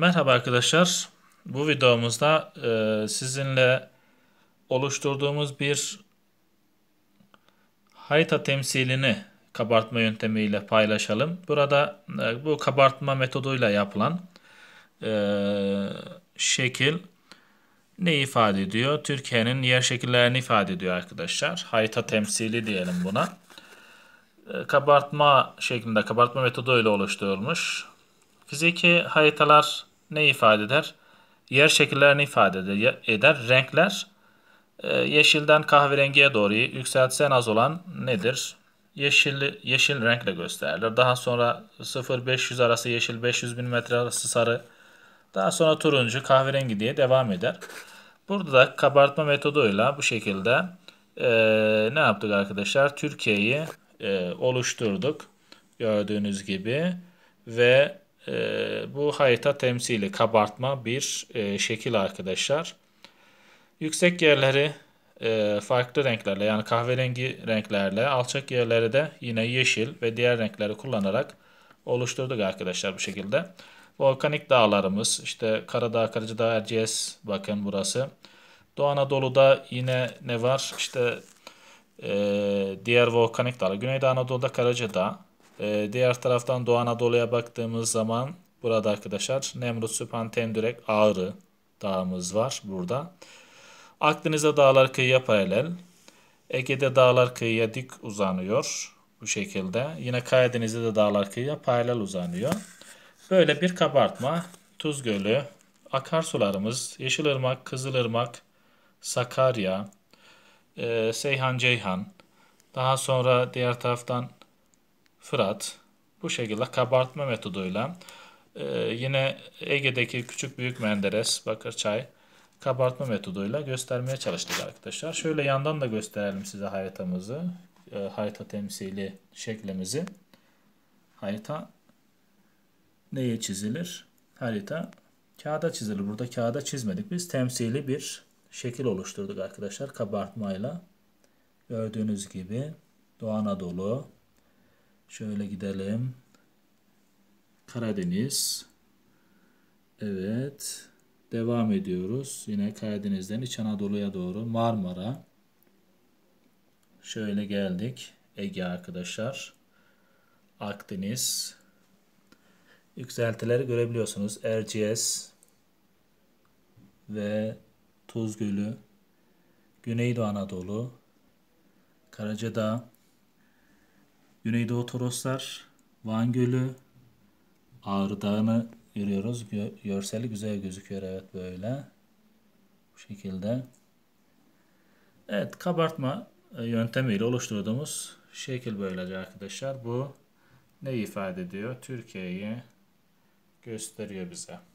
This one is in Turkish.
Merhaba arkadaşlar. Bu videomuzda e, sizinle oluşturduğumuz bir harita temsilini kabartma yöntemiyle paylaşalım. Burada e, bu kabartma metoduyla yapılan e, şekil ne ifade ediyor? Türkiye'nin yer şekillerini ifade ediyor arkadaşlar. Harita temsili diyelim buna. E, kabartma şeklinde, kabartma metoduyla oluşturulmuş. Fiziki haritalar ne ifade eder? Yer şekillerini ifade eder. Renkler e, yeşilden kahverengiye doğru yükseltsen az olan nedir? Yeşil, yeşil renkle gösterilir. Daha sonra 0-500 arası yeşil, 500 bin metre arası sarı. Daha sonra turuncu, kahverengi diye devam eder. Burada da kabartma metoduyla bu şekilde e, ne yaptık arkadaşlar? Türkiye'yi e, oluşturduk. Gördüğünüz gibi ve e, bu hayata temsili kabartma bir e, şekil arkadaşlar. Yüksek yerleri e, farklı renklerle yani kahverengi renklerle alçak yerleri de yine yeşil ve diğer renkleri kullanarak oluşturduk arkadaşlar bu şekilde. Volkanik dağlarımız işte Karadağ, Karacadağ, Erciyes bakın burası. Doğu Anadolu'da yine ne var? İşte e, diğer volkanik dağlar. Güneydoğu Anadolu'da Karacadağ, ee, diğer taraftan Doğu Anadolu'ya baktığımız zaman burada arkadaşlar Nemrut, Süphan, Tendürek, Ağrı dağımız var burada. Akdeniz'de dağlar kıyıya paralel. Ege'de dağlar kıyıya dik uzanıyor bu şekilde. Yine Karadeniz'de de dağlar kıyıya paralel uzanıyor. Böyle bir kabartma. Tuz Gölü, akarsularımız Yeşilırmak, Kızılırmak, Sakarya, e, Seyhan Ceyhan. Daha sonra diğer taraftan Fırat. Bu şekilde kabartma metoduyla e, yine Ege'deki küçük büyük Menderes, Bakırçay kabartma metoduyla göstermeye çalıştık arkadaşlar. Şöyle yandan da gösterelim size haritamızı. E, harita temsili şeklimizi. Harita neye çizilir? Harita kağıda çizilir. Burada kağıda çizmedik. Biz temsili bir şekil oluşturduk arkadaşlar kabartmayla. Gördüğünüz gibi Doğu Anadolu, Şöyle gidelim. Karadeniz. Evet. Devam ediyoruz. Yine Karadeniz'den İç Anadolu'ya doğru. Marmara. Şöyle geldik. Ege arkadaşlar. Akdeniz. Yükseltileri görebiliyorsunuz. Erciyes ve Tuz Gölü, Güneydoğu Anadolu, Karacadağ, Güneydoğu Toroslar, Van Gölü, Ağrı Dağı'nı görüyoruz. Gö görseli güzel gözüküyor evet böyle. Bu şekilde. Evet kabartma e, yöntemiyle oluşturduğumuz şekil böylece arkadaşlar. Bu ne ifade ediyor? Türkiye'yi gösteriyor bize.